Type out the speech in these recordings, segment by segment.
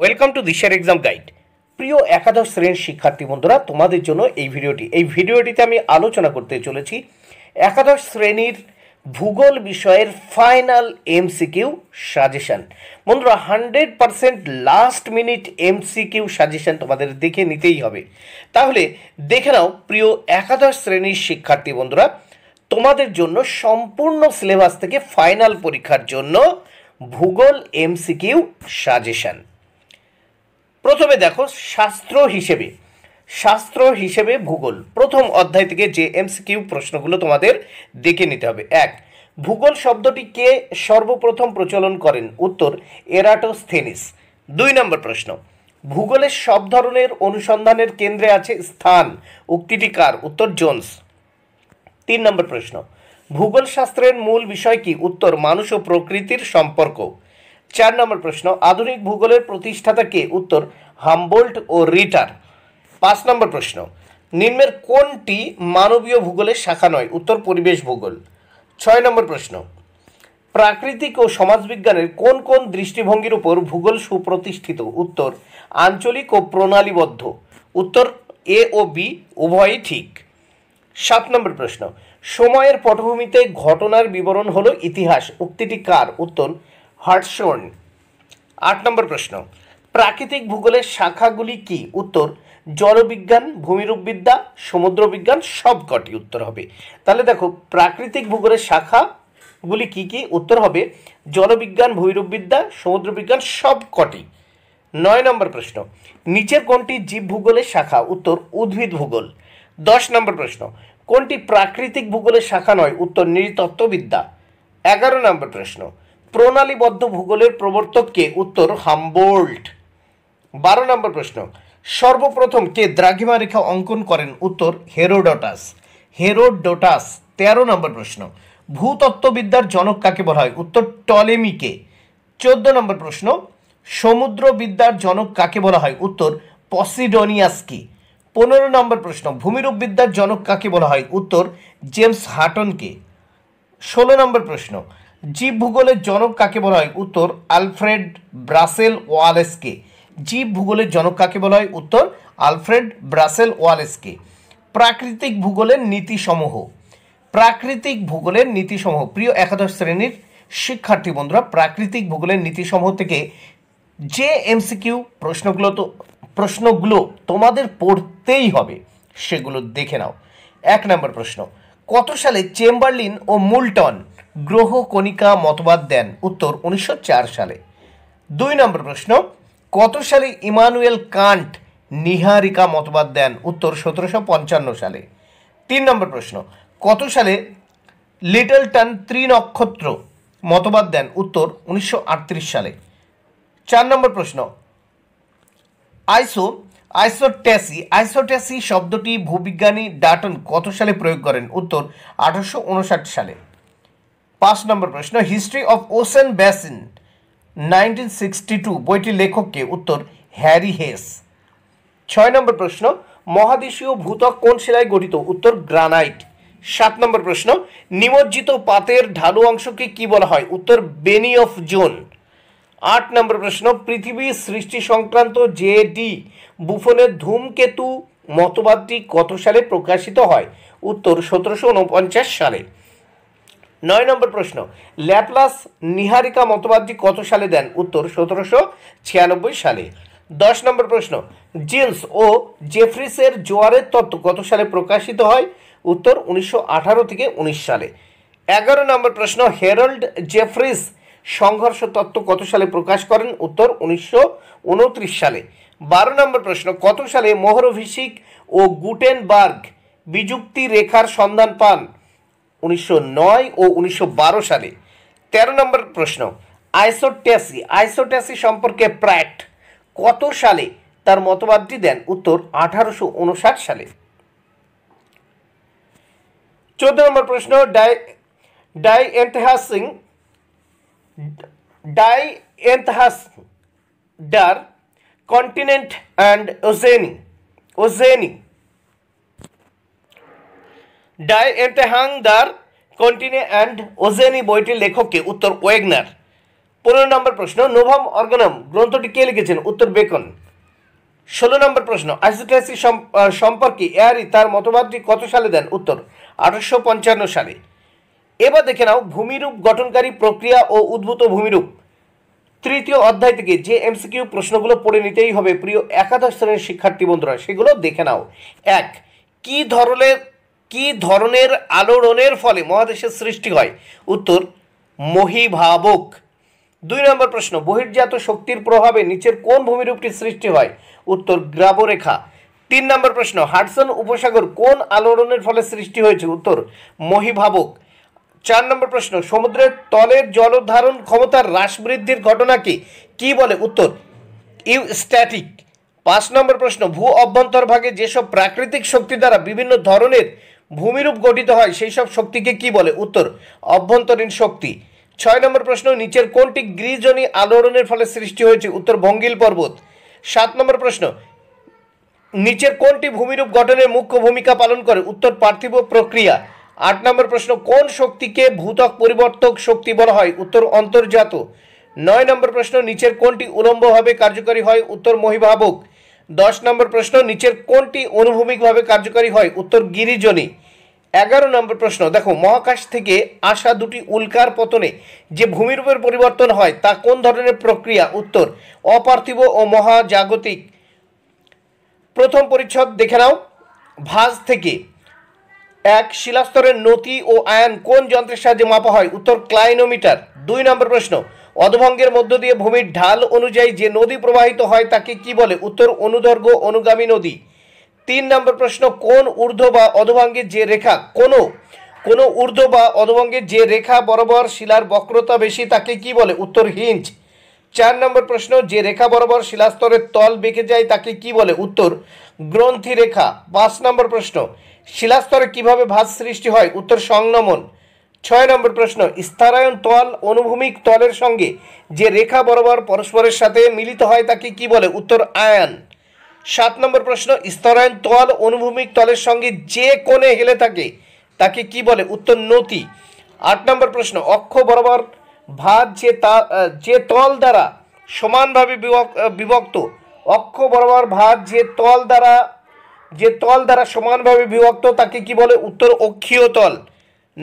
welcome to দিশার exam guide প্রিয় একাদশ শ্রেণীর শিক্ষার্থী বন্ধুরা তোমাদের জন্য এই ভিডিওটি এই ভিডিওটিতে আমি আলোচনা করতে চলেছি একাদশ শ্রেণীর ভূগোল বিষয়ের ফাইনাল এমসিকিউ সাজেশান বন্ধুরা hundred percent last minute MCQ suggestion তোমাদের দেখে নিতেই হবে তাহলে দেখে নাও প্রিয় একাদশ শ্রেণীর শিক্ষার্থী বন্ধুরা তোমাদের জন্য সম্পূর্ণ সিলেবাস থেকে ফাইনাল পরীক্ষার জন্য ভূগোল এমসিকিউ সাজেশান প্রথমে দেখো শাস্ত্র হিসেবে শাস্ত্র হিসেবে ভূগোল প্রথম অধ্যায় থেকে যে কিউ প্রশ্নগুলো তোমাদের দেখে নিতে হবে এক ভূগোল শব্দটি কে সর্বপ্রথম প্রচলন করেন উত্তর এরাটোস্থেনিস দুই নম্বর প্রশ্ন ভূগোলের সব ধরনের অনুসন্ধানের কেন্দ্রে আছে স্থান উক্তিটি কার উত্তর জোনস তিন নম্বর প্রশ্ন ভূগোল শাস্ত্রের মূল বিষয় কি উত্তর মানুষ ও প্রকৃতির সম্পর্ক চার নম্বর প্রশ্ন আধুনিক ভূগোলের প্রতিষ্ঠাতা কে উত্তর হাম্বোল্ট ও রিটার পাঁচ নম্বর প্রশ্ন নিম্নের কোনটি মানবীয় ভূগোলের শাখা নয় উত্তর পরিবেশ ভূগোল ছয় নম্বর প্রশ্ন প্রাকৃতিক ও সমাজবিজ্ঞানের কোন কোন দৃষ্টিভঙ্গির উপর ভূগোল সুপ্রতিষ্ঠিত উত্তর আঞ্চলিক ও প্রণালীবদ্ধ উত্তর এ ও বি উভয়ই ঠিক সাত নম্বর প্রশ্ন সময়ের পটভূমিতে ঘটনার বিবরণ হলো ইতিহাস উক্তিটি কার উত্তর হার্টসোন আট নম্বর প্রশ্ন প্রাকৃতিক ভূগোলের শাখাগুলি কি উত্তর জলবিজ্ঞান ভূমিরূপবিদ্যা সমুদ্রবিজ্ঞান সবকটি উত্তর হবে তাহলে দেখো প্রাকৃতিক ভূগোলের শাখাগুলি কি কি উত্তর হবে জলবিজ্ঞান ভূমিরূপবিদ্যা সমুদ্রবিজ্ঞান সবকটি নয় নম্বর প্রশ্ন নিচের কোনটি জীব ভূগোলের শাখা উত্তর উদ্ভিদ ভূগোল দশ নম্বর প্রশ্ন কোনটি প্রাকৃতিক ভূগোলের শাখা নয় উত্তর নৃতত্ত্ববিদ্যা এগারো নম্বর প্রশ্ন প্রণালীবদ্ধ ভূগোলের প্রবর্তককে উত্তর হাম্বোল্ট বারো নম্বর প্রশ্ন সর্বপ্রথম কে দ্রাঘিমা রেখা অঙ্কন করেন উত্তর হেরোডোটাস হেরোডোটাস তেরো নম্বর প্রশ্ন ভূতত্ত্ববিদ্যার জনক কাকে বলা হয় উত্তর টলেমিকে চোদ্দ নম্বর প্রশ্ন সমুদ্রবিদ্যার জনক কাকে বলা হয় উত্তর পসিডোনিয়াসকে পনেরো নম্বর প্রশ্ন ভূমিরূপ বিদ্যার জনক কাকে বলা হয় উত্তর জেমস হাটনকে ষোলো নম্বর প্রশ্ন জীব ভূগোলের জনক কাকে বলা হয় উত্তর আলফ্রেড ব্রাসেল ওয়ালেসকে জীব ভূগোলের জনক কাকে বলা হয় উত্তর আলফ্রেড ব্রাসেল ওয়ালেসকে প্রাকৃতিক ভূগোলের নীতিসমূহ প্রাকৃতিক ভূগোলের নীতিসমূহ প্রিয় একাদশ শ্রেণীর শিক্ষার্থী বন্ধুরা প্রাকৃতিক ভূগোলের নীতিসমূহ থেকে যে এমসিকিউ প্রশ্নগুলো তো প্রশ্নগুলো তোমাদের পড়তেই হবে সেগুলো দেখে নাও এক নম্বর প্রশ্ন কত সালে চেম্বারলিন ও মুলটন গ্রহ কণিকা মতবাদ দেন উত্তর উনিশশো সালে দুই নম্বর প্রশ্ন কত সালে ইমানুয়েল কান্ট নিহারিকা মতবাদ দেন উত্তর সতেরোশো পঞ্চান্ন সালে তিন নম্বর প্রশ্ন কত সালে লিটলটন ত্রিনক্ষত্র মতবাদ দেন উত্তর উনিশশো সালে চার নম্বর প্রশ্ন আইসো আইসোট্যাসি আইসোট্যাসি শব্দটি ভূবিজ্ঞানী ডাটন কত সালে প্রয়োগ করেন উত্তর আঠারোশো সালে পাঁচ নম্বর প্রশ্ন history of ocean basin nineteen sixty two বইটির লেখককে উত্তর হ্যারি হেস ছয় নম্বর প্রশ্ন মহাদেশীয় ভূতক কোন শিলায় গঠিত উত্তর গ্রানাইট সাত নম্বর প্রশ্ন নিমজ্জিত পাতের ঢালু অংশকে কি বলা হয় উত্তর বেনি অফ জোন আট নম্বর প্রশ্ন পৃথিবীর সৃষ্টি সংক্রান্ত জে ডি বুফনের ধূমকেতু মতবাদটি কত সালে প্রকাশিত হয় উত্তর সতেরোশো উনপঞ্চাশ সালে নয় নম্বর প্রশ্ন ল্যাপ্লাস নিহারিকা মতবাদটি কত সালে দেন উত্তর সতেরোশো ছিয়ানব্বই সালে দশ নম্বর প্রশ্ন জিন্স ও জেফ্রিসের জোয়ারের তত্ত্ব কত সালে প্রকাশিত হয় উত্তর উনিশশো থেকে উনিশ সালে এগারো নম্বর প্রশ্ন হেরল্ড জেফ্রিস সংঘর্ষ তত্ত্ব কত সালে প্রকাশ করেন উত্তর উনিশশো সালে বারো নম্বর প্রশ্ন কত সালে মোহরভিষিক ও গুটেনবার্গ বিযুক্তি রেখার সন্ধান পান উনিশশো ও উনিশশো সালে ১৩ নম্বর প্রশ্ন আইসোট্যাসি আইসোট্যাসি সম্পর্কে প্র্যাট কত সালে তার মতবাদটি দেন উত্তর আঠারোশো উনষাট সালে চোদ্দ নম্বর প্রশ্ন ডাই ডাই এন্তেহাসিং ডাই এন্তেহাস ডার কন্টিনেন্ট অ্যান্ড ওজেনি ওজেনি ডাই এন্টেহাংদার কন্টিনে অ্যান্ড ওজেনি বইটির লেখককে উত্তর ওয়েগনার পনেরো নম্বর প্রশ্ন নোভাম অর্গানম গ্রন্থটি কে লিখেছেন উত্তর বেকন ষোলো নম্বর প্রশ্ন আইসোক্রেসি সম্পর্কে এয়ারি তার মতবাদটি কত সালে দেন উত্তর আঠারোশো পঞ্চান্ন সালে এবার দেখে নাও ভূমিরূপ গঠনকারী প্রক্রিয়া ও উদ্ভূত ভূমিরূপ তৃতীয় অধ্যায় থেকে যে এমসিকিউ প্রশ্নগুলো পড়ে নিতেই হবে প্রিয় একাদশ শ্রেণীর শিক্ষার্থী বন্ধুরা সেগুলো দেখে নাও এক কি ধরনের কি ধরনের আলোড়নের ফলে মহাদেশের সৃষ্টি হয় উত্তর মহিভাবক দুই নম্বর প্রশ্ন বহির্জাত শক্তির প্রভাবে নিচের কোন ভূমিরূপটির সৃষ্টি হয় উত্তর গ্রাবরেখা তিন নম্বর প্রশ্ন হাডসন উপসাগর কোন আলোড়নের ফলে সৃষ্টি হয়েছে উত্তর মহিভাবক চার নম্বর প্রশ্ন সমুদ্রের তলের জলধারণ ক্ষমতার হ্রাস বৃদ্ধির ঘটনাকে কি বলে উত্তর ইউ স্ট্যাটিক পাঁচ নম্বর প্রশ্ন ভূ অভ্যন্তরভাগে যেসব প্রাকৃতিক শক্তি দ্বারা বিভিন্ন ধরনের ভূমিরূপ গঠিত হয় সেই সব শক্তিকে কি বলে উত্তর অভ্যন্তরীণ শক্তি ছয় নম্বর প্রশ্ন নিচের কোনটি গ্রিজনী আলোড়নের ফলে সৃষ্টি হয়েছে উত্তর ভঙ্গিল পর্বত সাত নম্বর প্রশ্ন নিচের কোনটি ভূমিরূপ গঠনের মুখ্য ভূমিকা পালন করে উত্তর পার্থিব প্রক্রিয়া আট নম্বর প্রশ্ন কোন শক্তিকে ভূতক পরিবর্তক শক্তি বলা হয় উত্তর অন্তর্জাত নয় নম্বর প্রশ্ন নিচের কোনটি উলম্বভাবে কার্যকরী হয় উত্তর মহিভাবক দশ নম্বর প্রশ্ন নিচের কোনটি অনুভূমিকভাবে কার্যকারী হয় উত্তর গিরিজনী এগারো নম্বর প্রশ্ন দেখো মহাকাশ থেকে আসা দুটি উল্কার পতনে যে ভূমিরূপের পরিবর্তন হয় তা কোন ধরনের প্রক্রিয়া উত্তর অপার্থিব ও মহাজাগতিক প্রথম পরিচ্ছদ দেখে নাও ভাজ থেকে এক শিলাস্তরের নতি ও আয়ন কোন যন্ত্রের সাহায্যে মাপা হয় উত্তর ক্লাইনোমিটার দুই নম্বর প্রশ্ন অধভঙ্গের মধ্য দিয়ে ভূমির ঢাল অনুযায়ী যে নদী প্রবাহিত হয় তাকে কি বলে উত্তর অনুদর্গ অনুগামী নদী তিন নম্বর প্রশ্ন কোন ঊর্ধ্ব বা অধভঙ্গের যে রেখা কোন কোন ঊর্ধ্ব বা অধভঙ্গের যে রেখা বরাবর শিলার বক্রতা বেশি তাকে কি বলে উত্তর হিঞ্জ চার নম্বর প্রশ্ন যে রেখা বরাবর শিলাস্তরের তল বেঁকে যায় তাকে কি বলে উত্তর গ্রন্থি রেখা পাঁচ নম্বর প্রশ্ন শিলাস্তরে কিভাবে ভাত সৃষ্টি হয় উত্তর সংনমন ছয় নম্বর প্রশ্ন স্থানায়ন তল অনুভূমিক তলের সঙ্গে যে রেখা বরাবর পরস্পরের সাথে মিলিত হয় তাকে কি বলে উত্তর আয়ান সাত নম্বর প্রশ্ন স্তরায়ন তল অনুভূমিক তলের সঙ্গে যে কোণে হেলে থাকে তাকে কি বলে উত্তর নতি আট নম্বর প্রশ্ন অক্ষ বরাবর ভাত যে তা যে তল দ্বারা সমানভাবে বিভক্ত অক্ষ বরাবর ভাত যে তল দ্বারা যে তল দ্বারা সমানভাবে বিভক্ত তাকে কি বলে উত্তর অক্ষীয় তল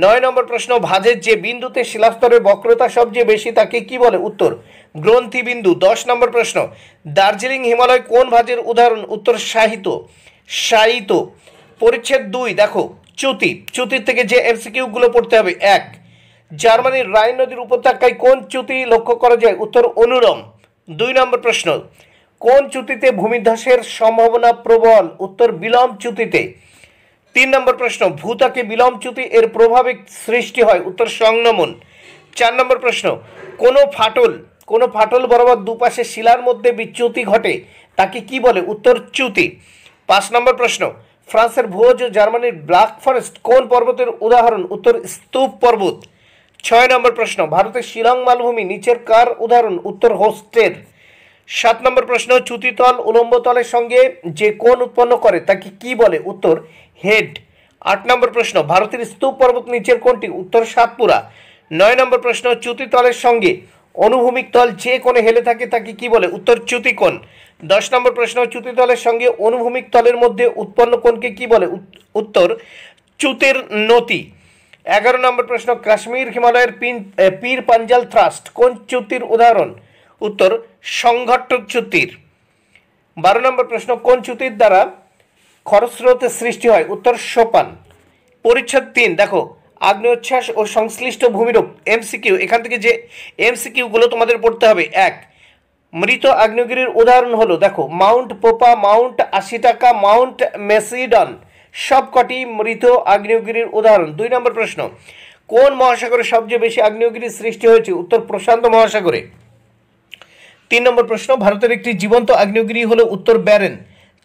নয় নম্বর প্রশ্ন ভাঁজের যে বিন্দুতে শিলাস্তরের বক্রতা সবচেয়ে বেশি তাকে কি বলে উত্তর গ্রন্থি বিন্দু দশ নম্বর প্রশ্ন দার্জিলিং হিমালয় কোন ভাঁজের উদাহরণ উত্তর সাহিত্য সাহিত পরিচ্ছেদ দুই দেখো চ্যুতি চ্যুতির থেকে যে এমসিকিউগুলো পড়তে হবে এক জার্মানির রাইন নদীর উপত্যকায় কোন চ্যুতি লক্ষ্য করা যায় উত্তর অনুরম দুই নম্বর প্রশ্ন কোন চ্যুতিতে ভূমিধ্বসের সম্ভাবনা প্রবল উত্তর বিলম চ্যুতিতে তিন নম্বর প্রশ্ন ভূতাকে বিলম্বচ্যুতি এর প্রভাবে সৃষ্টি হয় উত্তর সংনমন চার নম্বর প্রশ্ন কোনো ফাটল কোনো ফাটল বরাবর দুপাশে শিলার মধ্যে বিচ্যুতি ঘটে তাকে কি বলে উত্তর চ্যুতি পাঁচ নম্বর প্রশ্ন ফ্রান্সের ভোজ ও জার্মানির ব্ল্যাক ফরেস্ট কোন পর্বতের উদাহরণ উত্তর স্তূপ পর্বত ছয় নম্বর প্রশ্ন ভারতের শিলং মালভূমি নিচের কার উদাহরণ উত্তর হোস্টের সাত নম্বর প্রশ্ন চ্যুতিতল উলম্ব তলের সঙ্গে যে কোন উৎপন্ন করে তাকে কি বলে উত্তর হেড আট নম্বর প্রশ্ন ভারতের স্তূপ পর্বত নিচের কোনটি উত্তর সাতপুরা নয় নম্বর প্রশ্ন চ্যুতিতলের সঙ্গে অনুভূমিক তল যে কোণে হেলে থাকে তাকে কি বলে উত্তর চ্যুতিকোণ দশ নম্বর প্রশ্ন চ্যুতিতলের সঙ্গে অনুভূমিক তলের মধ্যে উৎপন্ন কোণকে কি বলে উত্তর চ্যুতের নতি এগারো নম্বর প্রশ্ন কাশ্মীর হিমালয়ের পিন পীর পাঞ্জাল থ্রাস্ট কোন চ্যুতির উদাহরণ উত্তর সংঘটক চ্যুতির বারো নম্বর প্রশ্ন কোন চ্যুতির দ্বারা খরস্রোতের সৃষ্টি হয় উত্তর সোপান পরিচ্ছদ তিন দেখো আগ্নেয়োচ্ছ্বাস ও সংশ্লিষ্ট ভূমিরূপ এমসিকিউ এখান থেকে যে এমসিকিউগুলো তোমাদের পড়তে হবে এক মৃত আগ্নেয়গিরির উদাহরণ হলো দেখো মাউন্ট পোপা মাউন্ট আশি টাকা মাউন্ট মেসিডন সবকটি মৃত আগ্নেয়গিরির উদাহরণ দুই নম্বর প্রশ্ন কোন মহাসাগরে সবচেয়ে বেশি আগ্নেয়গিরির সৃষ্টি হয়েছে উত্তর প্রশান্ত মহাসাগরে তিন নম্বর প্রশ্ন ভারতের একটি জীবন্ত আগ্নেয়গিরি হলো উত্তর ব্যারেন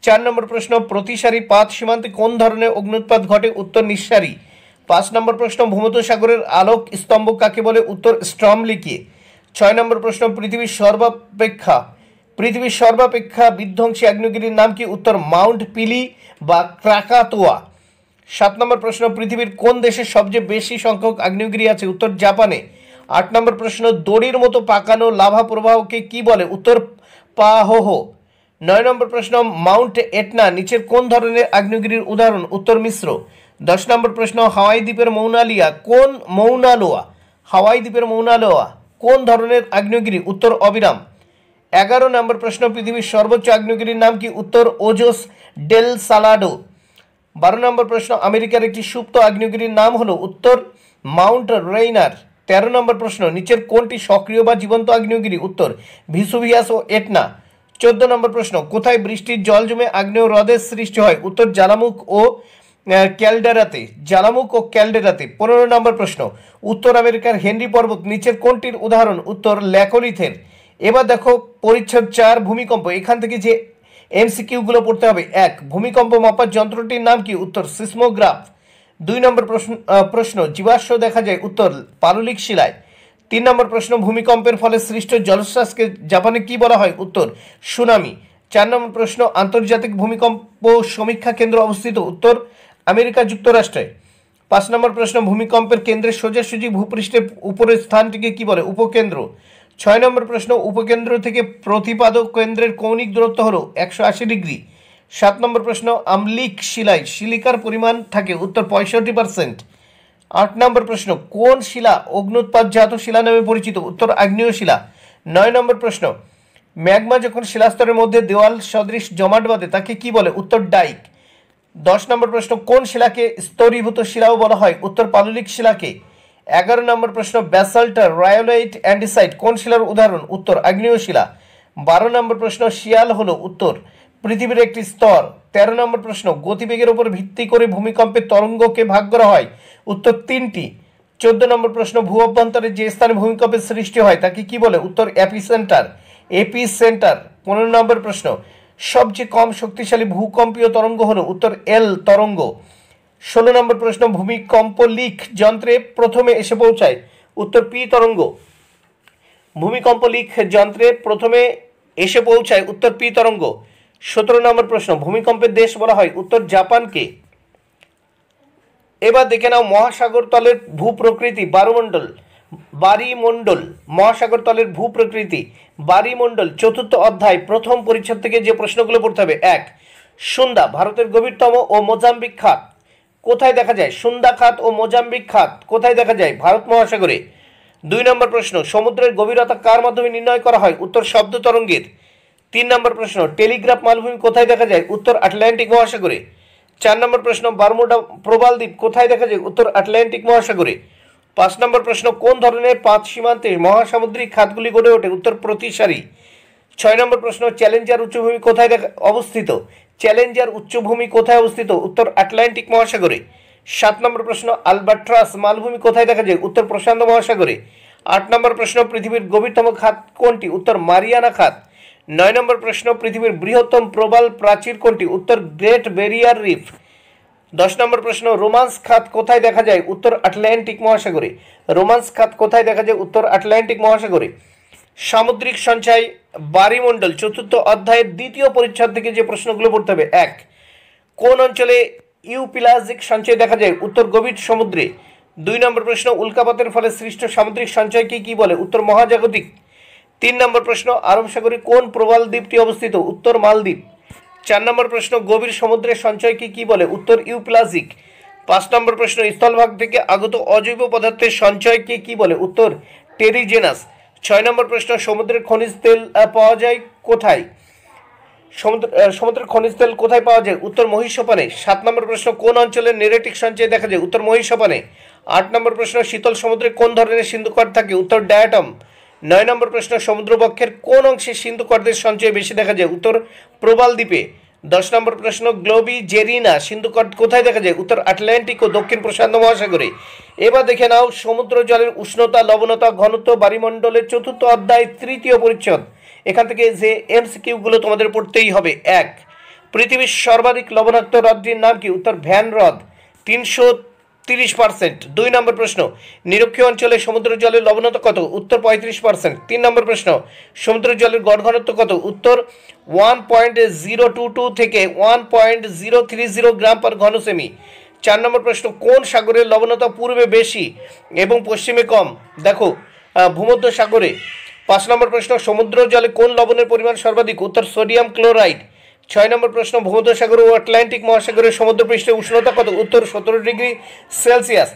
চার নম্বর প্রশ্ন প্রতিসারী পাত সীমান্তে কোন ধরনের অগ্নুৎপাত ঘটে উত্তর নিঃসারী পাঁচ নম্বর প্রশ্ন ভূমধ্যসাগরের আলোক স্তম্ভ কাকে বলে উত্তর স্ট্রমলিকে ছয় নম্বর প্রশ্ন পৃথিবীর সর্বাপেক্ষা পৃথিবীর সর্বাপেক্ষা বিধ্বংসী আগ্নেয়গিরির নাম কি উত্তর মাউন্ট পিলি বা ক্রাকাতোয়া সাত নম্বর প্রশ্ন পৃথিবীর কোন দেশে সবচেয়ে বেশি সংখ্যক আগ্নেয়গিরি আছে উত্তর জাপানে আট নম্বর প্রশ্ন দড়ির মতো পাকানো লাভা প্রবাহকে কি বলে উত্তর পাহোহ নয় নম্বর প্রশ্ন মাউন্ট এটনা নিচের কোন ধরনের আগ্নেয়গিরির উদাহরণ উত্তর মিশ্র দশ নম্বর প্রশ্ন হাওয়াই দ্বীপের মৌনালিয়া কোন মৌনালোয়া হাওয়াই দ্বীপের মৌনালোয়া কোন ধরনের আগ্নেয়গিরি উত্তর অবিরাম এগারো নম্বর প্রশ্ন পৃথিবীর সর্বোচ্চ আগ্নেয়গিরির নাম কি উত্তর ওজোস ডেল সালাডো বারো নম্বর প্রশ্ন আমেরিকার একটি সুপ্ত আগ্নেয়গিরির নাম হলো উত্তর মাউন্ট রেইনার তেরো নম্বর প্রশ্ন নিচের কোনটি সক্রিয় বা জীবন্ত আগ্নেয়গিরি উত্তর ভিসুভিয়াস ও এটনা চোদ্দ নম্বর প্রশ্ন কোথায় বৃষ্টির জল জমে আগ্নেয় হ্রদের সৃষ্টি হয় উত্তর জ্বালামুখ ও ক্যালডেরাতে জ্বালামুখ ও ক্যালডেরাতে পনেরো নম্বর প্রশ্ন উত্তর আমেরিকার হেনরি পর্বত নিচের কোনটির উদাহরণ উত্তর ল্যাকোলিথের এবার দেখো পরিচ্ছদ চার ভূমিকম্প এখান থেকে যে এমসিকিউগুলো পড়তে হবে এক ভূমিকম্প মাপার যন্ত্রটির নাম কি উত্তর সিসমোগ্রাফ দুই নম্বর প্রশ্ন প্রশ্ন জীবাশ্ম দেখা যায় উত্তর পাললিক শিলায় তিন নম্বর প্রশ্ন ভূমিকম্পের ফলে সৃষ্ট জলশ্বাসকে জাপানে কি বলা হয় উত্তর সুনামি চার নম্বর প্রশ্ন আন্তর্জাতিক ভূমিকম্প সমীক্ষা কেন্দ্র অবস্থিত উত্তর আমেরিকা যুক্তরাষ্ট্রে পাঁচ নম্বর প্রশ্ন ভূমিকম্পের কেন্দ্রের সোজাসুজি ভূপৃষ্ঠের উপরের স্থানটিকে কি বলে উপকেন্দ্র ছয় নম্বর প্রশ্ন উপকেন্দ্র থেকে প্রতিপাদক কেন্দ্রের কৌণিক দূরত্ব হল একশো আশি ডিগ্রি সাত নম্বর প্রশ্ন আমলিক শিলায় শিলিকার পরিমাণ থাকে উত্তর পঁয়ষট্টি পার্সেন্ট আট নম্বর প্রশ্ন কোন শিলা জাত শিলা নামে পরিচিত উত্তর আগ্নেয় শিলা নয় নম্বর প্রশ্ন ম্যাগমা যখন শিলাস্তরের মধ্যে দেওয়াল সদৃশ জমাট বাঁধে তাকে কি বলে উত্তর ডাইক দশ নম্বর প্রশ্ন কোন শিলাকে স্তরীভূত শিলাও বলা হয় উত্তর পাললিক শিলাকে এগারো নম্বর প্রশ্ন ব্যাসাল্টার রায়োলাইট অ্যান্ডিসাইট কোন শিলার উদাহরণ উত্তর আগ্নেয় শিলা বারো নম্বর প্রশ্ন শিয়াল হলো উত্তর পৃথিবীর একটি স্তর তেরো নম্বর প্রশ্ন গতিবেগের উপর ভিত্তি করে ভূমিকম্পের তরঙ্গকে ভাগ করা হয় উত্তর তিনটি চোদ্দ নম্বর প্রশ্ন ভূ অভ্যন্তরে যে স্থানে ভূমিকম্পের সৃষ্টি হয় তাকে কি বলে উত্তর এপি সেন্টার এপি সেন্টার পনেরো নম্বর প্রশ্ন সবচেয়ে কম শক্তিশালী ভূকম্পীয় তরঙ্গ হলো উত্তর এল তরঙ্গ ষোলো নম্বর প্রশ্ন ভূমিকম্প লিক যন্ত্রে প্রথমে এসে পৌঁছায় উত্তর পি তরঙ্গ ভূমিকম্প লিক যন্ত্রে প্রথমে এসে পৌঁছায় উত্তর পি তরঙ্গ সতেরো নম্বর প্রশ্ন ভূমিকম্পের দেশ বলা হয় উত্তর জাপানকে এবার দেখে নাও মহাসাগর তলের ভূপ্রকৃতি বারুমণ্ডল বারিমণ্ডল মহাসাগর তলের ভূপ্রকৃতি বারিমণ্ডল চতুর্থ অধ্যায় প্রথম পরিচ্ছদ থেকে যে প্রশ্নগুলো পড়তে হবে এক সুন্দা ভারতের গভীরতম ও মোজাম্বিক খাত কোথায় দেখা যায় সুন্দা খাত ও মোজাম্বিক খাত কোথায় দেখা যায় ভারত মহাসাগরে দুই নম্বর প্রশ্ন সমুদ্রের গভীরতা কার মাধ্যমে নির্ণয় করা হয় উত্তর শব্দ তরঙ্গের তিন নম্বর প্রশ্ন টেলিগ্রাফ মালভূমি কোথায় দেখা যায় উত্তর আটলান্টিক মহাসাগরে চার নম্বর প্রশ্ন বারমুডা দ্বীপ কোথায় দেখা যায় উত্তর আটলান্টিক মহাসাগরে পাঁচ নম্বর প্রশ্ন কোন ধরনের পাঁচ সীমান্তে মহাসামুদ্রিক খাতগুলি গড়ে ওঠে উত্তর প্রতিসারী ছয় নম্বর প্রশ্ন চ্যালেঞ্জার উচ্চভূমি কোথায় দেখা অবস্থিত চ্যালেঞ্জার উচ্চভূমি কোথায় অবস্থিত উত্তর আটলান্টিক মহাসাগরে সাত নম্বর প্রশ্ন আলবাট্রাস মালভূমি কোথায় দেখা যায় উত্তর প্রশান্ত মহাসাগরে আট নম্বর প্রশ্ন পৃথিবীর গভীরতম খাত কোনটি উত্তর মারিয়ানা খাত নয় নম্বর প্রশ্ন পৃথিবীর বৃহত্তম প্রবাল প্রাচীর কোনটি উত্তর গ্রেট ব্যারিয়ার রিফ দশ নম্বর প্রশ্ন রোমান্স খাত কোথায় দেখা যায় উত্তর আটলান্টিক মহাসাগরে রোমান্স খাত কোথায় দেখা যায় উত্তর আটলান্টিক মহাসাগরে সামুদ্রিক সঞ্চয় বারিমণ্ডল চতুর্থ অধ্যায়ের দ্বিতীয় পরিচ্ছদ থেকে যে প্রশ্নগুলো পড়তে হবে এক কোন অঞ্চলে ইউপিলাজিক সঞ্চয় দেখা যায় উত্তর গভীর সমুদ্রে দুই নম্বর প্রশ্ন উল্কাপাতের ফলে সৃষ্ট সামুদ্রিক সঞ্চয়কে কি বলে উত্তর মহাজাগতিক তিন নম্বর প্রশ্ন আরব সাগরে কোন প্রবাল দ্বীপটি অবস্থিত উত্তর মালদ্বীপ চার নম্বর প্রশ্ন গভীর সমুদ্রের সঞ্চয়কে কি বলে উত্তর ইউপ্লাজিক পাঁচ নম্বর প্রশ্ন স্থলভাগ থেকে আগত অজৈব পদার্থের সঞ্চয়কে কি বলে উত্তর টেরিজেনাস ছয় নম্বর প্রশ্ন সমুদ্রের খনিজ তেল পাওয়া যায় কোথায় সমুদ্র সমুদ্রের খনিজ তেল কোথায় পাওয়া যায় উত্তর মহিষপানে সাত নম্বর প্রশ্ন কোন অঞ্চলে নেরেটিক সঞ্চয় দেখা যায় উত্তর মহিষপানে আট নম্বর প্রশ্ন শীতল সমুদ্রে কোন ধরনের সিন্ধুকর থাকে উত্তর ডায়াটম নয় নম্বর প্রশ্ন সমুদ্রবক্ষের কোন অংশে সিন্ধু কর্দের সঞ্চয় বেশি দেখা যায় উত্তর প্রবাল দ্বীপে দশ নম্বর প্রশ্ন গ্লোবি জেরিনা সিন্ধুকট কোথায় দেখা যায় উত্তর আটলান্টিক ও দক্ষিণ প্রশান্ত মহাসাগরে এবার দেখে নাও সমুদ্র জলের উষ্ণতা লবণতা ঘনত্ব বায়ুমণ্ডলের চতুর্থ অধ্যায় তৃতীয় পরিচ্ছদ এখান থেকে যে এমসিকিউগুলো তোমাদের পড়তেই হবে এক পৃথিবীর সর্বাধিক লবণাক্ত হ্রদটির নাম কি উত্তর ভ্যান হ্রদ তিনশো তিরিশ পার্সেন্ট দুই নম্বর প্রশ্ন নিরক্ষীয় অঞ্চলে সমুদ্র জলের লবণতা কত উত্তর পঁয়ত্রিশ পার্সেন্ট তিন নম্বর প্রশ্ন সমুদ্র জলের গড় ঘনত্ব কত উত্তর one point zero two two থেকে one point zero three zero gram per ঘন সেমি চার নম্বর প্রশ্ন কোন সাগরের লবণতা পূর্বে বেশি এবং পশ্চিমে কম দেখো ভূমধ্য সাগরে পাঁচ নম্বর প্রশ্ন সমুদ্র জলে কোন লবণের পরিমাণ সর্বাধিক উত্তর সোডিয়াম ক্লোরাইড ছয় নম্বর প্রশ্ন ভূমধ্যসাগর ও আটলান্টিক মহাসাগরের সমুদ্রপৃষ্ঠে উষ্ণতা কত উত্তর সতেরো ডিগ্রি সেলসিয়াস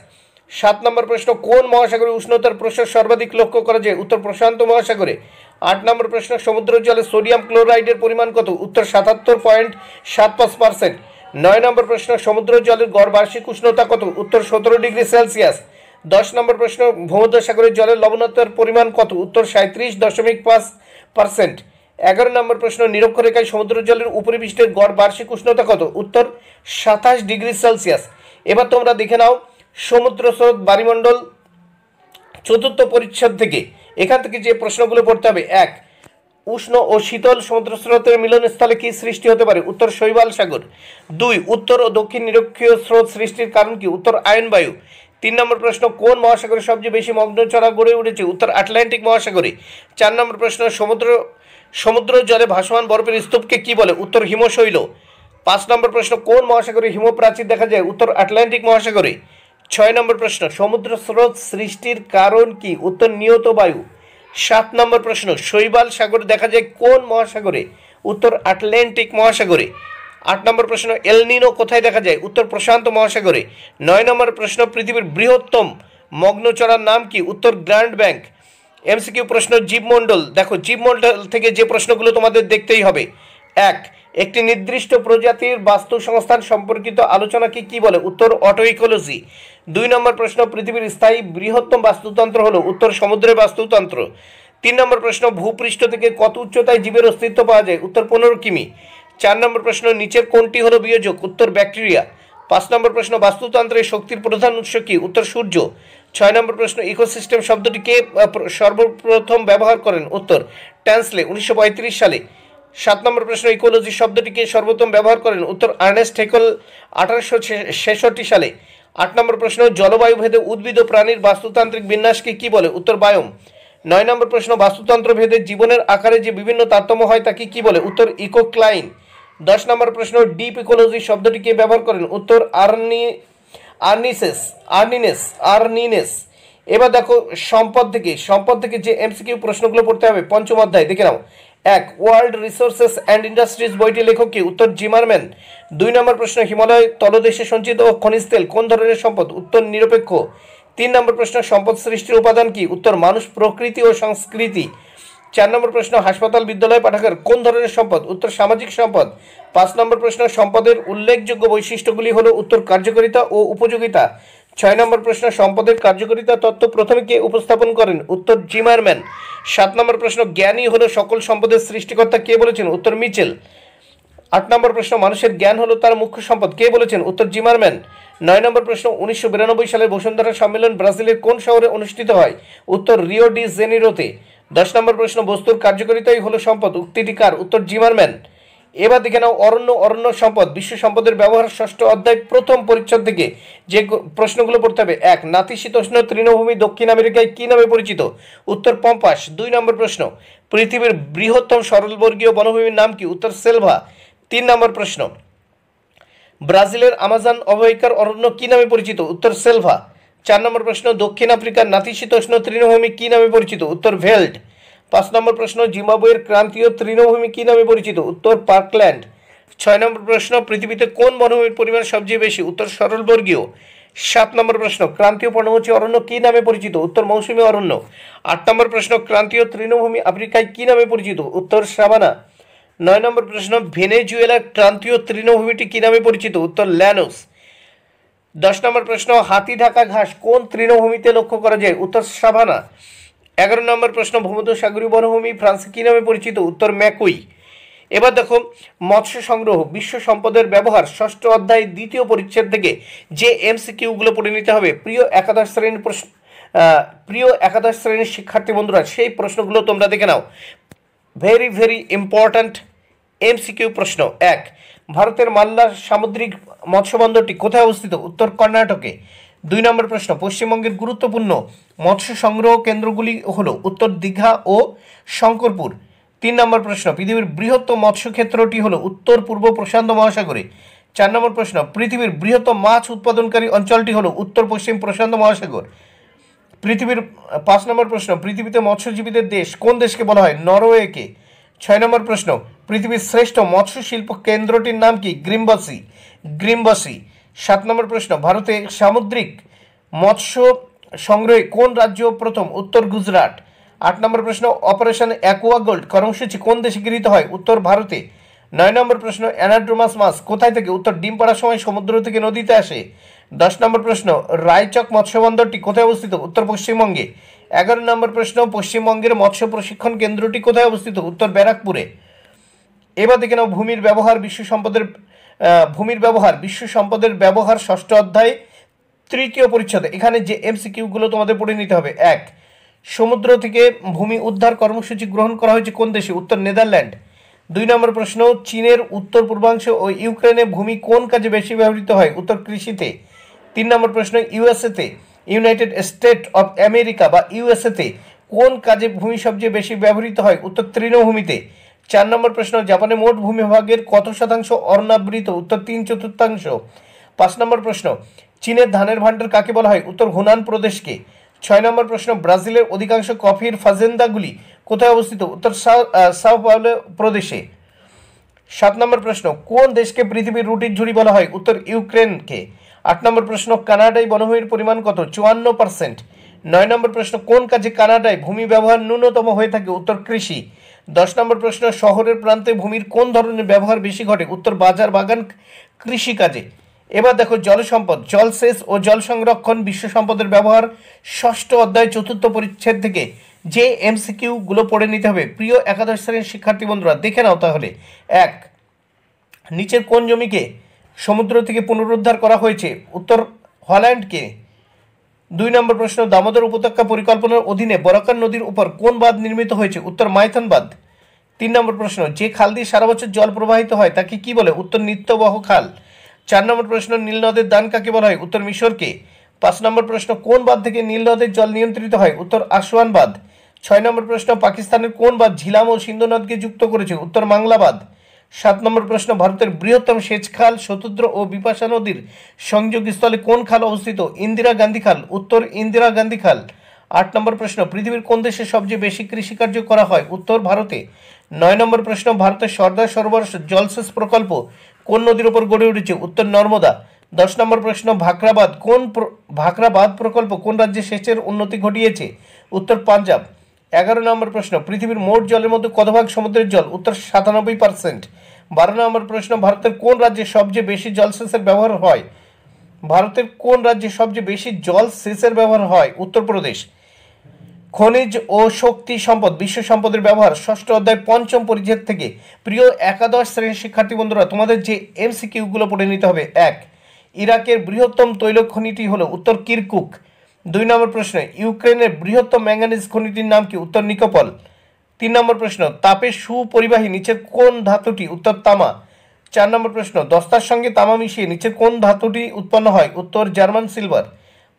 সাত নম্বর প্রশ্ন কোন মহাসাগরে উষ্ণতার প্রশ্ন সর্বাধিক লক্ষ্য করা যায় উত্তর প্রশান্ত মহাসাগরে আট নম্বর প্রশ্ন সমুদ্র জলে সোডিয়াম ক্লোরাইডের পরিমাণ কত উত্তর সাতাত্তর পয়েন্ট সাত পাঁচ পার্সেন্ট নয় নম্বর প্রশ্ন সমুদ্র জলের গড় বার্ষিক উষ্ণতা কত উত্তর সতেরো ডিগ্রি সেলসিয়াস দশ নম্বর প্রশ্ন ভূমধ্যসাগরের জলের লবণতার পরিমাণ কত উত্তর সাঁত্রিশ দশমিক পাঁচ পার্সেন্ট এগারো নম্বর প্রশ্ন নিরক্ষরেখায় সমুদ্র জলের বৃষ্টির গড় বার্ষিক উষ্ণতা কত উত্তর সাতাশ ডিগ্রি সেলসিয়াস এবার তোমরা দেখে নাও সমুদ্র স্রোত বারিমণ্ডল চতুর্থ পরিচ্ছদ থেকে এখান থেকে যে প্রশ্নগুলো পড়তে হবে এক উষ্ণ ও শীতল সমুদ্র স্রোতের মিলনস্থলে কি সৃষ্টি হতে পারে উত্তর শৈবাল সাগর দুই উত্তর ও দক্ষিণ নিরক্ষীয় স্রোত সৃষ্টির কারণ কি উত্তর আয়ন বায়ু তিন নম্বর প্রশ্ন কোন মহাসাগরে সবচেয়ে বেশি মগ্নচড়া গড়ে উঠেছে উত্তর আটলান্টিক মহাসাগরে চার নম্বর প্রশ্ন সমুদ্র সমুদ্র জলে ভাসমান বরফের স্তূপকে কি বলে উত্তর হিমশৈল পাঁচ নম্বর প্রশ্ন কোন মহাসাগরে হিমপ্রাচীর দেখা যায় উত্তর আটলান্টিক মহাসাগরে ছয় নম্বর প্রশ্ন সমুদ্র স্রোত সৃষ্টির কারণ কি উত্তর নিয়ত বায়ু সাত নম্বর প্রশ্ন শৈবাল সাগর দেখা যায় কোন মহাসাগরে উত্তর আটলান্টিক মহাসাগরে আট নম্বর প্রশ্ন এলনিনো কোথায় দেখা যায় উত্তর প্রশান্ত মহাসাগরে নয় নম্বর প্রশ্ন পৃথিবীর বৃহত্তম মগ্নচড়ার নাম কি উত্তর গ্র্যান্ড ব্যাংক এমসিকিউ প্রশ্ন জীবমণ্ডল দেখো জীবমণ্ডল থেকে যে প্রশ্নগুলো তোমাদের দেখতেই হবে এক একটি নির্দিষ্ট প্রজাতির বাস্তু সংস্থান সম্পর্কিত আলোচনাকে কি বলে উত্তর অটোইকোলজি দুই নম্বর প্রশ্ন পৃথিবীর স্থায়ী বৃহত্তম বাস্তুতন্ত্র হলো উত্তর সমুদ্রের বাস্তুতন্ত্র তিন নম্বর প্রশ্ন ভূপৃষ্ঠ থেকে কত উচ্চতায় জীবের অস্তিত্ব পাওয়া যায় উত্তর পনেরো কিমি চার নম্বর প্রশ্ন নিচের কোনটি হলো বিয়োজক উত্তর ব্যাকটেরিয়া পাঁচ নম্বর প্রশ্ন বাস্তুতন্ত্রের শক্তির প্রধান উৎস কি উত্তর সূর্য ছয় নম্বর প্রশ্ন ইকোসিস্টেম শব্দটিকে সর্বপ্রথম ব্যবহার করেন উত্তর ট্যান্সলে উনিশশো সালে সাত নম্বর প্রশ্ন ইকোলজি শব্দটিকে সর্বোত্তম ব্যবহার করেন উত্তর আর্নেস্ট হেকল আঠারোশো ছেষট্টি সালে আট নম্বর প্রশ্ন জলবায়ু ভেদে উদ্ভিদ ও প্রাণীর বাস্তুতান্ত্রিক বিন্যাসকে কি বলে উত্তর বায়ম নয় নম্বর প্রশ্ন বাস্তুতন্ত্র ভেদে জীবনের আকারে যে বিভিন্ন তারতম্য হয় তাকে কি বলে উত্তর ইকোক্লাইন দশ নম্বর প্রশ্ন ডিপ ইকোলজি কে ব্যবহার করেন উত্তর আর্নি আর্নিসেস আর্নিনেস আর্নিনেস এবার দেখো সম্পদ থেকে সম্পদ থেকে যে এমসিকিউ প্রশ্নগুলো পড়তে হবে পঞ্চম অধ্যায় দেখে নাও এক ওয়ার্ল্ড রিসোর্সেস অ্যান্ড ইন্ডাস্ট্রিজ বইটি লেখক কি উত্তর জিমারম্যান দুই নম্বর প্রশ্ন হিমালয় তলদেশে সঞ্চিত ও খনিজ তেল কোন ধরনের সম্পদ উত্তর নিরপেক্ষ তিন নম্বর প্রশ্ন সম্পদ সৃষ্টির উপাদান কি উত্তর মানুষ প্রকৃতি ও সংস্কৃতি চার নম্বর প্রশ্ন হাসপাতাল বিদ্যালয় পাঠাগার কোন ধরনের সম্পদ উত্তর সামাজিক সম্পদ পাঁচ নম্বর প্রশ্ন সম্পদের উল্লেখযোগ্য বৈশিষ্ট্যগুলি হলো উত্তর কার্যকারিতা ও উপযোগিতা ছয় নম্বর প্রশ্ন সম্পদের কার্যকারিতা তত্ত্ব প্রথমে কে উপস্থাপন করেন উত্তর জিমারম্যান সাত নম্বর প্রশ্ন জ্ঞানী হলো সকল সম্পদের সৃষ্টিকর্তা কে বলেছেন উত্তর মিচেল আট নম্বর প্রশ্ন মানুষের জ্ঞান হলো তার মুখ্য সম্পদ কে বলেছেন উত্তর জিমারম্যান নয় নম্বর প্রশ্ন উনিশশো বিরানব্বই সালের বসুন্ধরা সম্মেলন ব্রাজিলের কোন শহরে অনুষ্ঠিত হয় উত্তর রিও ডি জেনিরোতে দশ নম্বর প্রশ্ন বস্তুর কার্যকারিতাই হলো সম্পদ উক্তিটি কার উত্তর জিমারম্যান এবার দেখে নাও অরণ্য অরণ্য সম্পদ বিশ্ব সম্পদের ব্যবহার ষষ্ঠ অধ্যায় প্রথম পরিচ্ছদ থেকে যে প্রশ্নগুলো পড়তে হবে এক নাতিশীতোষ্ণ তৃণভূমি দক্ষিণ আমেরিকায় কী নামে পরিচিত উত্তর পম্পাস দুই নম্বর প্রশ্ন পৃথিবীর বৃহত্তম সরলবর্গীয় বনভূমির নাম কি উত্তর সেলভা তিন নম্বর প্রশ্ন ব্রাজিলের আমাজন অবহিকার অরণ্য কী নামে পরিচিত উত্তর সেলভা চার নম্বর প্রশ্ন দক্ষিণ আফ্রিকার নাতিশীতোষ্ণ তৃণভূমি কী নামে পরিচিত উত্তর ভেল্ড পাঁচ নম্বর প্রশ্ন জিম্বাবুয়ের ক্রান্তীয় তৃণভূমি কী নামে পরিচিত উত্তর পার্কল্যান্ড ছয় নম্বর প্রশ্ন পৃথিবীতে কোন বনভূমির পরিমাণ সবচেয়ে বেশি উত্তর সরলবর্গীয় সাত নম্বর প্রশ্ন ক্রান্তীয় পর্ণমোচী অরণ্য কী নামে পরিচিত উত্তর মৌসুমী অরণ্য আট নম্বর প্রশ্ন ক্রান্তীয় তৃণভূমি আফ্রিকায় কী নামে পরিচিত উত্তর সাবানা নয় নম্বর প্রশ্ন ভেনেজুয়েলার ক্রান্তীয় তৃণভূমিটি কী নামে পরিচিত উত্তর ল্যানোস দশ নম্বর প্রশ্ন হাতি ঢাকা ঘাস কোন তৃণভূমিতে লক্ষ্য করা যায় উত্তর সাভানা এগারো নম্বর প্রশ্ন ভূমধ্যসাগরীয় বনভূমি ফ্রান্সে কী নামে পরিচিত উত্তর ম্যাকুই এবার দেখো মৎস্য সংগ্রহ বিশ্ব সম্পদের ব্যবহার ষষ্ঠ অধ্যায় দ্বিতীয় পরিচ্ছেদ থেকে যে এমসিকিউগুলো পড়ে নিতে হবে প্রিয় একাদশ শ্রেণীর প্রশ্ন প্রিয় একাদশ শ্রেণীর শিক্ষার্থী বন্ধুরা সেই প্রশ্নগুলো তোমরা দেখে নাও ভেরি ভেরি ইম্পর্ট্যান্ট এমসিকিউ প্রশ্ন এক ভারতের মাল্লার সামুদ্রিক মৎস্যবন্দরটি কোথায় অবস্থিত উত্তর কর্ণাটকে দুই নম্বর প্রশ্ন পশ্চিমবঙ্গের গুরুত্বপূর্ণ মৎস্য সংগ্রহ কেন্দ্রগুলি হল উত্তর দীঘা ও শঙ্করপুর তিন নম্বর প্রশ্ন পৃথিবীর বৃহত্তম মৎস্যক্ষেত্রটি হল উত্তর পূর্ব প্রশান্ত মহাসাগরে চার নম্বর প্রশ্ন পৃথিবীর বৃহত্তম মাছ উৎপাদনকারী অঞ্চলটি হল উত্তর পশ্চিম প্রশান্ত মহাসাগর পৃথিবীর পাঁচ নম্বর প্রশ্ন পৃথিবীতে মৎস্যজীবীদের দেশ কোন দেশকে বলা হয় নরওয়েকে ছয় নম্বর প্রশ্ন পৃথিবীর শ্রেষ্ঠ মৎস্য শিল্প কেন্দ্রটির নাম কি গ্রিমবসি গ্রিমবসি সাত নম্বর প্রশ্ন ভারতে সামুদ্রিক মৎস্য সংগ্রহে কোন রাজ্য প্রথম উত্তর গুজরাট আট নম্বর প্রশ্ন অপারেশন অ্যাকোয়া গোল্ড কর্মসূচি কোন দেশে গৃহীত হয় উত্তর ভারতে নয় নম্বর প্রশ্ন অ্যানাড্রোমাস মাস কোথায় থেকে উত্তর ডিম পাড়ার সময় সমুদ্র থেকে নদীতে আসে দশ নম্বর প্রশ্ন রায়চক মৎস্য বন্দরটি কোথায় অবস্থিত উত্তর পশ্চিমবঙ্গে এগারো নম্বর প্রশ্ন পশ্চিমবঙ্গের মৎস্য প্রশিক্ষণ কেন্দ্রটি কোথায় অবস্থিত উত্তর ব্যারাকপুরে এবার দেখে নাও ভূমির ব্যবহার বিশ্ব সম্পদের ভূমির ব্যবহার বিশ্ব সম্পদের ব্যবহার ষষ্ঠ অধ্যায় তৃতীয় পরিচ্ছদ এখানে যে এমসিকিউগুলো তোমাদের পড়ে নিতে হবে এক সমুদ্র থেকে ভূমি উদ্ধার কর্মসূচি গ্রহণ করা হয়েছে কোন দেশে উত্তর নেদারল্যান্ড দুই নম্বর প্রশ্ন চীনের উত্তর পূর্বাংশ ও ইউক্রেনে ভূমি কোন কাজে বেশি ব্যবহৃত হয় উত্তর কৃষিতে তিন নম্বর প্রশ্ন ইউএসএতে ইউনাইটেড স্টেট অব আমেরিকা বা ইউএসএতে কোন কাজে ভূমি সবচেয়ে বেশি ব্যবহৃত হয় উত্তর তৃণভূমিতে চার নম্বর প্রশ্ন জাপানে মোট ভূমিভাগের কত শতাংশ অর্ণাবৃত উত্তর তিন চতুর্থাংশ পাঁচ নম্বর প্রশ্ন চীনের ধানের ভাণ্ডার কাকে বলা হয় উত্তর হুনান প্রদেশকে ছয় নম্বর প্রশ্ন ব্রাজিলের অধিকাংশ কফির ফাজেন্দাগুলি কোথায় অবস্থিত উত্তর সাউ পাওলো প্রদেশে সাত নম্বর প্রশ্ন কোন দেশকে পৃথিবীর রুটির ঝুড়ি বলা হয় উত্তর ইউক্রেনকে আট নম্বর প্রশ্ন কানাডায় বনভূমির পরিমাণ কত চুয়ান্ন পার্সেন্ট নয় নম্বর প্রশ্ন কোন কাজে কানাডায় ভূমি ব্যবহার ন্যূনতম হয়ে থাকে উত্তর কৃষি দশ নম্বর প্রশ্ন শহরের প্রান্তে ভূমির কোন ধরনের ব্যবহার বেশি ঘটে উত্তর বাজার বাগান কৃষি কাজে এবার দেখো জল সম্পদ জলসেচ ও জল সংরক্ষণ বিশ্ব সম্পদের ব্যবহার ষষ্ঠ অধ্যায় চতুর্থ পরিচ্ছেদ থেকে যে এমসিকিউগুলো পড়ে নিতে হবে প্রিয় একাদশ শ্রেণীর শিক্ষার্থী বন্ধুরা দেখে নাও তাহলে এক নিচের কোন জমিকে সমুদ্র থেকে পুনরুদ্ধার করা হয়েছে উত্তর হল্যান্ডকে দুই নম্বর প্রশ্ন দামোদর উপত্যকা পরিকল্পনার অধীনে বরাকান নদীর উপর কোন বাঁধ নির্মিত হয়েছে উত্তর মাইথন বাঁধ তিন নম্বর প্রশ্ন যে খাল দিয়ে সারা বছর জল প্রবাহিত হয় তাকে কি বলে উত্তর নিত্যবহ খাল চার নম্বর প্রশ্ন নীল নদের দান কাকে বলা হয় উত্তর মিশরকে পাঁচ নম্বর প্রশ্ন কোন বাঁধ থেকে নীল নদের জল নিয়ন্ত্রিত হয় উত্তর আসওয়ান বাঁধ ছয় নম্বর প্রশ্ন পাকিস্তানের কোন বাঁধ ঝিলাম ও সিন্ধু নদকে যুক্ত করেছে উত্তর বাংলা সাত নম্বর প্রশ্ন ভারতের বৃহত্তম সেচ খাল শতুদ্র ও বিপাশা নদীর স্থলে কোন খাল অবস্থিত ইন্দিরা গান্ধী খাল উত্তর ইন্দিরা গান্ধী খাল আট নম্বর প্রশ্ন পৃথিবীর কোন দেশে সবচেয়ে বেশি কৃষিকার্য করা হয় উত্তর ভারতে নয় নম্বর প্রশ্ন ভারতের সর্দার সরোবর জলসেচ প্রকল্প কোন নদীর ওপর গড়ে উঠেছে উত্তর নর্মদা দশ নম্বর প্রশ্ন ভাকরাবাদ কোন ভাকরাবাদ প্রকল্প কোন রাজ্যে সেচের উন্নতি ঘটিয়েছে উত্তর পাঞ্জাব এগারো নম্বর প্রশ্ন পৃথিবীর মোট জলের মধ্যে কত ভাগ সমুদ্রের জল উত্তর সাতানব্বই পার্সেন্ট বারো নম্বর প্রশ্ন ভারতের কোন রাজ্যে সবচেয়ে বেশি জলসেচের ব্যবহার হয় ভারতের কোন রাজ্যে সবচেয়ে বেশি জলসেচের ব্যবহার হয় উত্তরপ্রদেশ খনিজ ও শক্তি সম্পদ বিশ্ব সম্পদের ব্যবহার ষষ্ঠ অধ্যায় পঞ্চম পরিচ্ছেদ থেকে প্রিয় একাদশ শ্রেণীর শিক্ষার্থী বন্ধুরা তোমাদের যে এমসিকিউগুলো পড়ে নিতে হবে এক ইরাকের বৃহত্তম তৈল খনিটি হলো উত্তর কিরকুক দুই নম্বর প্রশ্ন ইউক্রেনের বৃহত্তম ম্যাঙ্গানিজ খনিটির নাম কি উত্তর নিকোপল তিন নম্বর প্রশ্ন তাপের সুপরিবাহী নিচের কোন ধাতুটি উত্তর তামা চার নম্বর প্রশ্ন দস্তার সঙ্গে তামা মিশিয়ে নিচের কোন ধাতুটি উৎপন্ন হয় উত্তর জার্মান সিলভার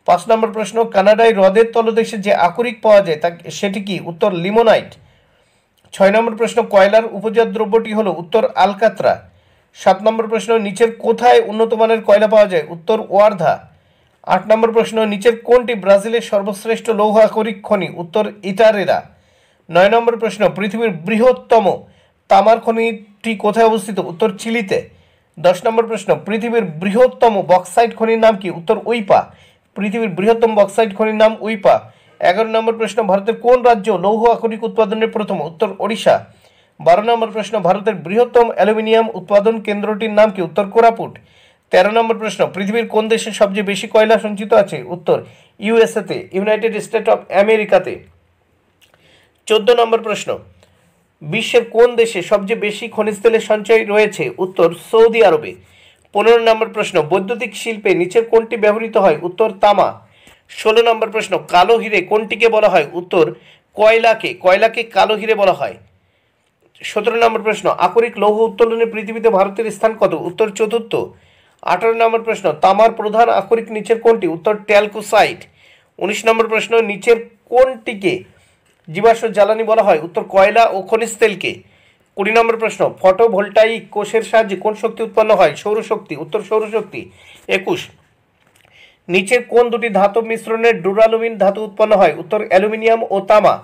পাঁচ নম্বর প্রশ্ন কানাডায় হ্রদের তলদেশে যে আকরিক পাওয়া যায় তা সেটি কি উত্তর লিমোনাইট ছয় নম্বর প্রশ্ন কয়লার উপজাত দ্রব্যটি হলো উত্তর আলকাত্রা সাত নম্বর প্রশ্ন নিচের কোথায় উন্নত মানের কয়লা পাওয়া যায় উত্তর ওয়ার্ধা আট নম্বর প্রশ্ন নিচের কোনটি ব্রাজিলের সর্বশ্রেষ্ঠ লৌহ আকরিক খনি উত্তর ইটারেরা নয় নম্বর প্রশ্ন পৃথিবীর বৃহত্তম তামার খনিটি কোথায় অবস্থিত উত্তর চিলিতে দশ নম্বর প্রশ্ন পৃথিবীর বৃহত্তম বক্সাইট খনির নাম কি উত্তর উইপা পৃথিবীর বৃহত্তম বক্সাইট খনির নাম উইপা এগারো নম্বর প্রশ্ন ভারতের কোন রাজ্য লৌহ আকরিক উৎপাদনের প্রথম উত্তর ওড়িশা বারো নম্বর প্রশ্ন ভারতের বৃহত্তম অ্যালুমিনিয়াম উৎপাদন কেন্দ্রটির নাম কি উত্তর কোরাপুট তেরো নম্বর প্রশ্ন পৃথিবীর কোন দেশে সবচেয়ে বেশি কয়লা সঞ্চিত আছে উত্তর ইউএসএতে ইউনাইটেড স্টেট অফ আমেরিকাতে চোদ্দ নম্বর প্রশ্ন বিশ্বের কোন দেশে সবচেয়ে বেশি খনিজ তেলের সঞ্চয় রয়েছে উত্তর সৌদি আরবে পনেরো নম্বর প্রশ্ন বৈদ্যুতিক শিল্পে নিচের কোনটি ব্যবহৃত হয় উত্তর তামা ষোলো নম্বর প্রশ্ন কালো হিরে কোনটিকে বলা হয় উত্তর কয়লাকে কয়লাকে কালো হিরে বলা হয় সতেরো নম্বর প্রশ্ন আকরিক লৌহ উত্তোলনে পৃথিবীতে ভারতের স্থান কত উত্তর চতুর্থ আঠারো নম্বর প্রশ্ন তামার প্রধান আকরিক নিচের কোনটি উত্তর ট্যালকোসাইট উনিশ নম্বর প্রশ্ন নিচের কোনটিকে জীবাশ্ম জ্বালানি বলা হয় উত্তর কয়লা ও খনিজ তেলকে কুড়ি নম্বর প্রশ্ন ফটো ভোল্টাইক কোষের সাহায্যে কোন শক্তি উৎপন্ন হয় সৌরশক্তি উত্তর সৌরশক্তি একুশ নিচের কোন দুটি ধাতব মিশ্রণের ডুরালুমিন ধাতু উৎপন্ন হয় উত্তর অ্যালুমিনিয়াম ও তামা